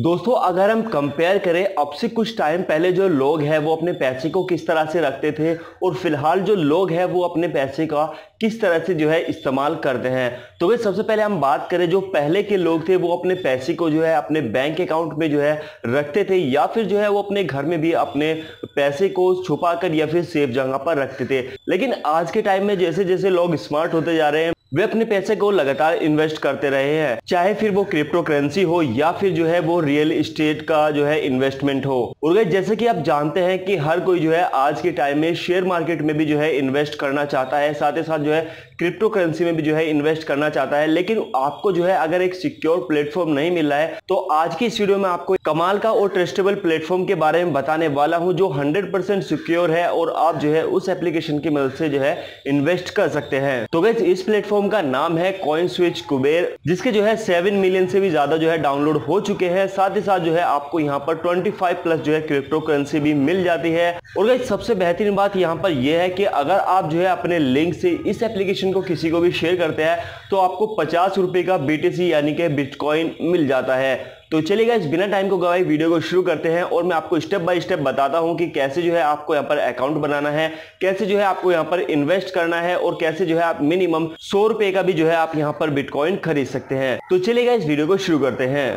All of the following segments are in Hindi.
दोस्तों अगर हम कंपेयर करें अब से कुछ टाइम पहले जो लोग हैं वो अपने पैसे को किस तरह से रखते थे और फिलहाल जो लोग हैं वो अपने पैसे का किस तरह से जो है इस्तेमाल करते हैं तो वे सबसे पहले हम बात करें जो पहले के लोग थे वो अपने पैसे को जो है अपने बैंक अकाउंट में जो है रखते थे या फिर जो है वो अपने घर में भी अपने पैसे को छुपा कर या फिर सेफ जगह पर रखते थे लेकिन आज के टाइम में जैसे जैसे लोग स्मार्ट होते जा रहे हैं वे अपने पैसे को लगातार इन्वेस्ट करते रहे हैं चाहे फिर वो क्रिप्टो करेंसी हो या फिर जो है वो रियल इस्टेट का जो है इन्वेस्टमेंट हो और गए जैसे कि आप जानते हैं कि हर कोई जो है आज के टाइम में शेयर मार्केट में भी जो है इन्वेस्ट करना चाहता है साथ ही साथ जो है क्रिप्टो करेंसी में भी जो है इन्वेस्ट करना चाहता है लेकिन आपको जो है अगर एक सिक्योर प्लेटफॉर्म नहीं मिल रहा है तो आज की इस वीडियो में आपको कमाल का और ट्रस्टेबल प्लेटफॉर्म के बारे में बताने वाला हूँ जो हंड्रेड परसेंट सिक्योर है और आप जो है उस एप्लीकेशन की मदद से जो है इन्वेस्ट कर सकते हैं तो गैस इस प्लेटफॉर्म का नाम है कॉइन स्विच कुबेर जिसके जो है सेवन मिलियन से भी ज्यादा जो है डाउनलोड हो चुके हैं साथ ही साथ जो है आपको यहाँ पर ट्वेंटी प्लस जो है क्रिप्टो करेंसी भी मिल जाती है और गैस सबसे बेहतरीन बात यहाँ पर यह है कि अगर आप जो है अपने लिंक से इस एप्लीकेशन लोकेशन को किसी को भी शेयर करते हैं तो आपको पचास रुपये का बीटीसी यानी कि बिटकॉइन मिल जाता है तो चलिएगा इस बिना टाइम को गवाई वीडियो को शुरू करते हैं और मैं आपको स्टेप बाय स्टेप बताता हूं कि कैसे जो है आपको यहां पर अकाउंट बनाना है कैसे जो है आपको यहां पर इन्वेस्ट करना है और कैसे जो है आप मिनिमम सौ रुपए का भी जो है आप यहां पर बिटकॉइन खरीद सकते हैं तो चलिएगा इस वीडियो को शुरू करते हैं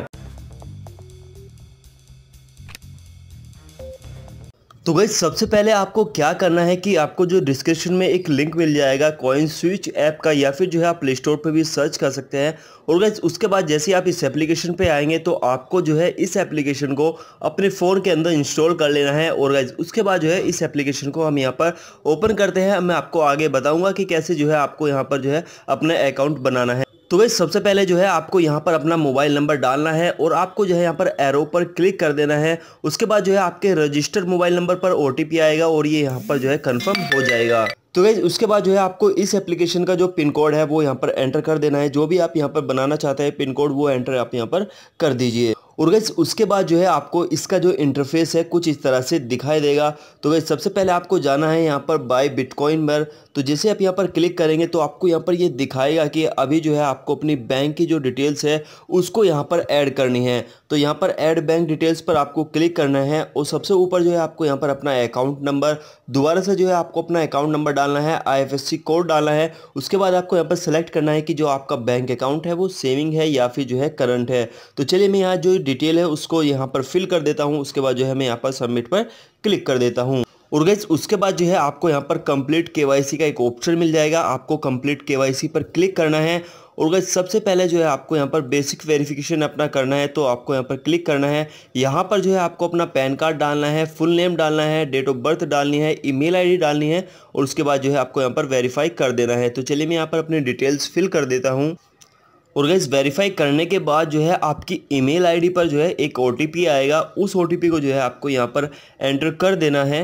तो गई सबसे पहले आपको क्या करना है कि आपको जो डिस्क्रिप्शन में एक लिंक मिल जाएगा कॉइन स्विच ऐप का या फिर जो है आप प्ले स्टोर पर भी सर्च कर सकते हैं और गई उसके बाद जैसे ही आप इस एप्लीकेशन पे आएंगे तो आपको जो है इस एप्लीकेशन को अपने फ़ोन के अंदर इंस्टॉल कर लेना है और गई उसके बाद जो है इस एप्लीकेशन को हम यहाँ पर ओपन करते हैं मैं आपको आगे बताऊँगा कि कैसे जो है आपको यहाँ पर जो है अपना अकाउंट बनाना है तो वही सबसे पहले जो है आपको यहाँ पर अपना मोबाइल नंबर डालना है और आपको जो है यहाँ पर एरो पर क्लिक कर देना है उसके बाद जो है आपके रजिस्टर्ड मोबाइल नंबर पर ओ आएगा और ये यहाँ पर जो है कन्फर्म हो जाएगा तो गैज उसके बाद जो है आपको इस एप्लीकेशन का जो पिन कोड है वो यहाँ पर एंटर कर देना है जो भी आप यहाँ पर बनाना चाहते हैं पिन कोड वो एंटर आप यहाँ पर कर दीजिए और गैस उसके बाद जो है आपको इसका जो इंटरफेस है कुछ इस तरह से दिखाई देगा तो वैसे सबसे पहले आपको जाना है यहाँ पर बाय बिटकॉइन पर तो जैसे आप यहाँ पर क्लिक करेंगे तो आपको यहाँ पर ये यह दिखाएगा कि अभी जो है आपको अपनी बैंक की जो डिटेल्स है उसको यहाँ पर ऐड करनी है तो यहाँ पर ऐड बैंक डिटेल्स पर आपको क्लिक करना है और सबसे ऊपर जो है आपको यहाँ पर अपना अकाउंट नंबर दोबारा से जो है आपको अपना अकाउंट नंबर डालना है आई कोड डालना है उसके बाद आपको यहाँ पर सेलेक्ट करना है कि जो आपका बैंक अकाउंट है वो सेविंग है या फिर जो है करंट है तो चलिए मैं यहाँ जो डिटेल है उसको यहाँ पर फिल कर देता हूँ उसके बाद जो है मैं यहाँ पर सबमिट पर क्लिक कर देता हूँ और गैस उसके बाद जो है आपको यहाँ पर कंप्लीट केवाईसी का एक ऑप्शन मिल जाएगा आपको कंप्लीट केवाईसी पर क्लिक करना है और गैस सबसे पहले जो है आपको यहाँ पर बेसिक वेरिफिकेशन अपना करना है तो आपको यहाँ पर क्लिक करना है यहाँ पर जो है आपको अपना पैन कार्ड डालना है फुल नेम डालना है डेट ऑफ बर्थ डालनी है ई मेल डालनी है और उसके बाद जो है आपको यहाँ पर वेरीफाई कर देना है तो चलिए मैं यहाँ पर अपनी डिटेल्स फिल कर देता हूँ और गैस वेरीफाई करने के बाद जो है आपकी ईमेल आईडी पर जो है एक ओ आएगा उस ओ को जो है आपको यहाँ पर एंटर कर देना है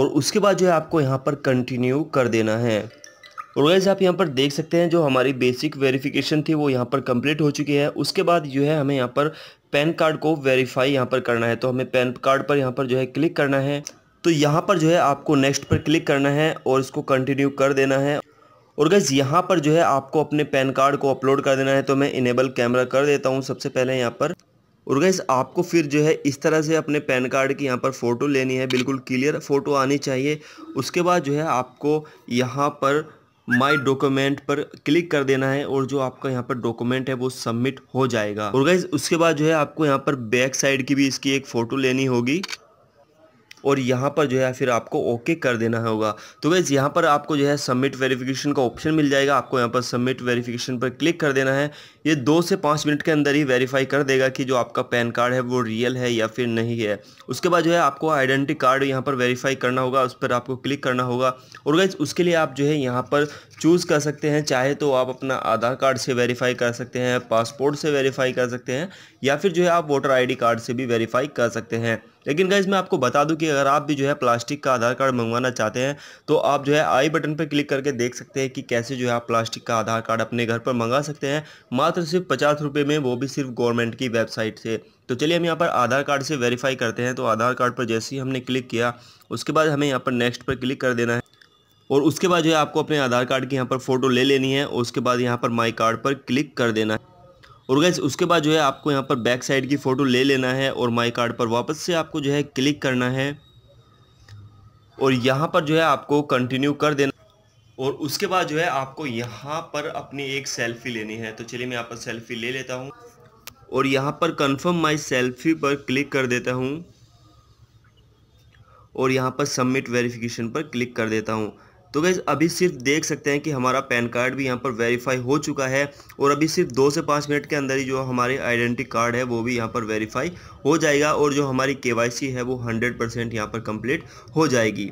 और उसके बाद जो है आपको यहाँ पर कंटिन्यू कर देना है और गैस आप यहाँ पर देख सकते हैं जो हमारी बेसिक वेरिफिकेशन थी वो यहाँ पर कंप्लीट हो चुकी है उसके बाद जो है हमें यहाँ पर पैन कार्ड को वेरीफाई यहाँ पर करना है तो हमें पैन कार्ड पर यहाँ पर जो है क्लिक करना है तो यहाँ पर जो है आपको नेक्स्ट पर क्लिक करना है और इसको कंटिन्यू कर देना है और गैस यहाँ पर जो है आपको अपने पैन कार्ड को अपलोड कर देना है तो मैं इनेबल कैमरा कर देता हूँ सबसे पहले यहाँ पर और गैस आपको फिर जो है इस तरह से अपने पैन कार्ड की यहाँ पर फ़ोटो लेनी है बिल्कुल क्लियर फ़ोटो आनी चाहिए उसके बाद जो है आपको यहाँ पर माई डॉक्यूमेंट पर क्लिक कर देना है और जो आपका यहाँ पर डॉक्यूमेंट है वो सबमिट हो जाएगा और गैस उसके बाद जो है आपको यहाँ पर बैक साइड की भी इसकी एक फ़ोटो लेनी होगी और यहाँ पर जो है फिर आपको ओके कर देना होगा तो वैसे यहाँ पर आपको जो है सबमिट वेरिफिकेशन का ऑप्शन मिल जाएगा आपको यहाँ पर सबमिट वेरिफिकेशन पर क्लिक कर देना है ये दो से पाँच मिनट के अंदर ही वेरीफाई कर देगा कि जो आपका पैन कार्ड है वो रियल है या फिर नहीं है उसके बाद जो है आपको आइडेंटिटी कार्ड यहाँ पर वेरीफाई करना होगा उस पर आपको क्लिक करना होगा और वैस उसके लिए आप जो है यहाँ पर चूज़ कर सकते हैं चाहे तो आप अपना आधार कार्ड से वेरीफाई कर सकते हैं पासपोर्ट से वेरीफाई कर सकते हैं या फिर जो है आप वोटर आईडी कार्ड से भी वेरीफाई कर सकते हैं लेकिन गाइज मैं आपको बता दूं कि अगर आप भी जो है प्लास्टिक का आधार कार्ड मंगवाना चाहते हैं तो आप जो है आई बटन पर क्लिक करके देख सकते हैं कि कैसे जो है आप प्लास्टिक का आधार कार्ड अपने घर पर मंगा सकते हैं मात्र सिर्फ पचास रुपये में वो भी सिर्फ गवर्नमेंट की वेबसाइट से तो चलिए हम यहाँ पर आधार कार्ड से वेरीफाई करते हैं तो आधार कार्ड पर जैसे ही हमने क्लिक किया उसके बाद हमें यहाँ पर नेक्स्ट पर क्लिक कर देना है और उसके बाद जो है आपको अपने आधार कार्ड की यहाँ पर फ़ोटो ले लेनी है उसके बाद यहाँ पर माई कार्ड पर क्लिक कर देना है और गैस उसके बाद जो है आपको यहाँ पर बैक साइड की फ़ोटो ले लेना है और माई कार्ड पर वापस से आपको जो है क्लिक करना है और यहाँ पर जो है आपको कंटिन्यू कर देना और उसके बाद जो है आपको यहाँ पर अपनी एक सेल्फ़ी लेनी है तो चलिए मैं यहाँ पर सेल्फ़ी ले लेता हूँ और यहाँ पर कंफर्म माय सेल्फ़ी पर क्लिक कर देता हूँ और यहाँ पर सबमिट वेरिफिकेशन पर क्लिक कर देता हूँ तो गैज़ अभी सिर्फ देख सकते हैं कि हमारा पैन कार्ड भी यहाँ पर वेरीफाई हो चुका है और अभी सिर्फ दो से पाँच मिनट के अंदर ही जो हमारे आइडेंटिटी कार्ड है वो भी यहाँ पर वेरीफाई हो जाएगा और जो हमारी के है वो हंड्रेड परसेंट यहाँ पर कंप्लीट हो जाएगी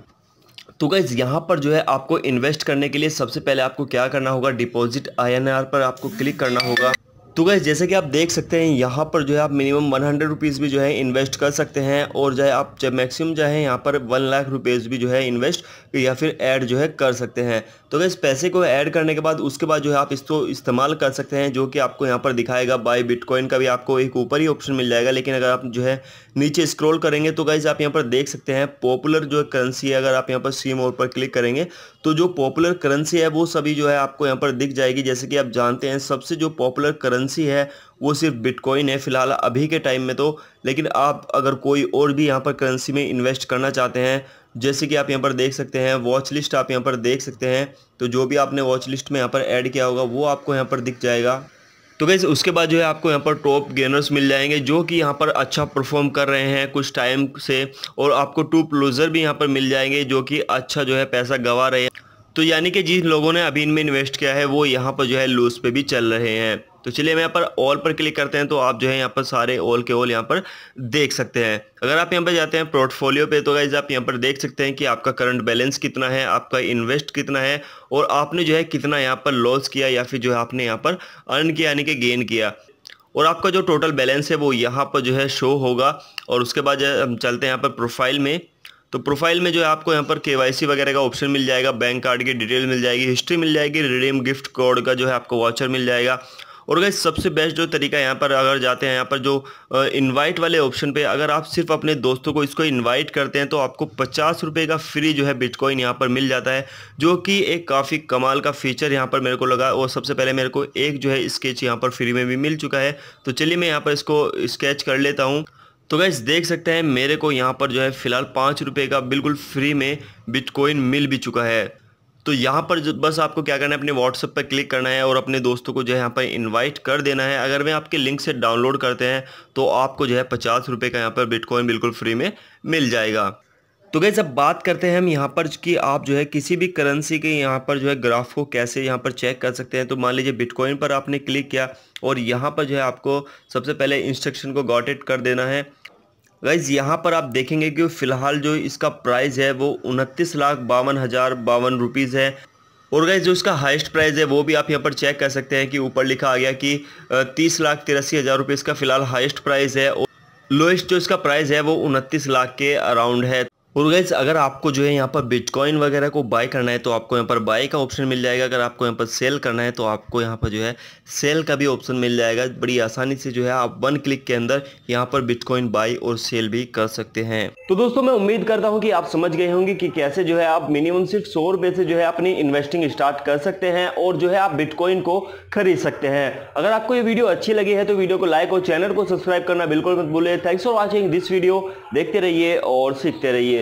तो गैस यहाँ पर जो है आपको इन्वेस्ट करने के लिए सबसे पहले आपको क्या करना होगा डिपॉजिट आई पर आपको क्लिक करना होगा तो गैस जैसे कि आप देख सकते हैं यहाँ पर जो है आप मिनिमम वन हंड्रेड रुपीज़ भी जो है इन्वेस्ट कर सकते हैं और जो है आप मैक्सिमम जो है यहाँ पर वन लाख रुपीज़ भी जो है इन्वेस्ट या फिर ऐड जो है कर सकते हैं तो वैसे पैसे को ऐड करने के बाद उसके बाद जो है आप इसको इस्तेमाल कर सकते हैं जो कि आपको यहाँ पर दिखाएगा बाई बिटकॉइन का भी आपको एक ऊपर ही ऑप्शन मिल जाएगा लेकिन अगर आप जो है नीचे स्क्रॉल करेंगे तो गाइज़ आप यहाँ पर देख सकते हैं पॉपुलर जो करेंसी है अगर आप यहाँ पर सी मोड पर क्लिक करेंगे तो जो पॉपुलर करेंसी है वो सभी जो है आपको यहाँ पर दिख जाएगी जैसे कि आप जानते हैं सबसे जो पॉपुलर करेंसी है वो सिर्फ बिटकॉइन है फिलहाल अभी के टाइम में तो लेकिन आप अगर कोई और भी यहाँ पर करेंसी में इन्वेस्ट करना चाहते हैं जैसे कि आप यहाँ पर देख सकते हैं वॉच लिस्ट आप यहाँ पर देख सकते हैं तो जो भी आपने वॉच लिस्ट में यहाँ पर ऐड किया होगा वो आपको यहाँ पर दिख जाएगा तो गैस उसके बाद जो है आपको यहाँ पर टॉप गेनर्स मिल जाएंगे जो कि यहाँ पर अच्छा परफॉर्म कर रहे हैं कुछ टाइम से और आपको टूप लूज़र भी यहाँ पर मिल जाएंगे जो कि अच्छा जो है पैसा गंवा रहे हैं तो यानी कि जिन लोगों ने अभी इनमें इन्वेस्ट किया है वो यहाँ पर जो है लूज़ पे भी चल रहे हैं तो चलिए हम यहाँ पर ऑल पर क्लिक करते हैं तो आप जो है यहाँ पर सारे ऑल के ऑल यहाँ पर देख सकते हैं अगर आप यहाँ पर जाते हैं पोर्टफोलियो पे तो गाइज आप यहाँ पर देख सकते हैं कि आपका करंट बैलेंस कितना है आपका इन्वेस्ट कितना है और आपने जो है कितना यहाँ पर लॉस किया या फिर जो है आपने यहाँ पर अर्न किया यानी कि गेन किया और आपका जो टोटल बैलेंस है वो यहाँ पर जो है शो होगा और उसके बाद हम चलते हैं यहाँ पर प्रोफाइल में तो प्रोफाइल में जो है आपको यहाँ पर के वगैरह का ऑप्शन मिल जाएगा बैंक कार्ड की डिटेल मिल जाएगी हिस्ट्री मिल जाएगी रिडीम गिफ्ट कोड का जो है आपको वाचर मिल जाएगा और गई सबसे बेस्ट जो तरीका यहाँ पर अगर जाते हैं यहाँ पर जो इनवाइट वाले ऑप्शन पे अगर आप सिर्फ अपने दोस्तों को इसको इनवाइट करते हैं तो आपको पचास रुपये का फ्री जो है बिटकॉइन यहाँ पर मिल जाता है जो कि एक काफ़ी कमाल का फीचर यहाँ पर मेरे को लगा और सबसे पहले मेरे को एक जो है स्केच यहाँ पर फ्री में भी मिल चुका है तो चलिए मैं यहाँ पर इसको स्केच कर लेता हूँ तो गैस देख सकते हैं मेरे को यहाँ पर जो है फ़िलहाल पाँच रुपये का बिल्कुल फ्री में बिटकॉइन मिल भी चुका है तो यहाँ पर जो बस आपको क्या करना है अपने व्हाट्सएप पर क्लिक करना है और अपने दोस्तों को जो है यहाँ पर इनवाइट कर देना है अगर वे आपके लिंक से डाउनलोड करते हैं तो आपको जो है पचास रुपये का यहाँ पर बिटकॉइन बिल्कुल फ्री में मिल जाएगा तो गई जब बात करते हैं हम यहाँ पर कि आप जो है किसी भी करेंसी के यहाँ पर जो है ग्राफ को कैसे यहाँ पर चेक कर सकते हैं तो मान लीजिए बिटकॉइन पर आपने क्लिक किया और यहाँ पर जो है आपको सबसे पहले इंस्ट्रक्शन को गॉटेड कर देना है गाइज़ यहाँ पर आप देखेंगे कि फ़िलहाल जो इसका प्राइस है वो उनतीस लाख बावन हज़ार बावन रुपीज़ है और गाइज जो इसका हाईएस्ट प्राइस है वो भी आप यहाँ पर चेक कर सकते हैं कि ऊपर लिखा आ गया कि तीस लाख तिरासी हज़ार रुपये इसका फ़िलहाल हाईएस्ट प्राइस है और लोएस्ट जो इसका प्राइस है वो उनतीस लाख के अराउंड है और गैस अगर आपको जो है यहाँ पर बिटकॉइन वगैरह को बाय करना है तो आपको यहाँ पर बाय का ऑप्शन मिल जाएगा अगर आपको यहाँ पर सेल करना है तो आपको यहाँ पर जो है सेल का भी ऑप्शन मिल जाएगा बड़ी आसानी से जो है आप वन क्लिक के अंदर यहाँ पर बिटकॉइन बाय और सेल भी कर सकते हैं तो दोस्तों मैं उम्मीद करता हूँ कि आप समझ गए होंगे कि कैसे जो है आप मिनिमम सिर्फ सौ रुपये से जो है अपनी इन्वेस्टिंग स्टार्ट कर सकते हैं और जो है आप बिटकॉइन को खरीद सकते हैं अगर आपको ये वीडियो अच्छी लगी है तो वीडियो को लाइक और चैनल को सब्सक्राइब करना बिल्कुल मत बोले thanks for watching this video देखते रहिए और सीखते रहिए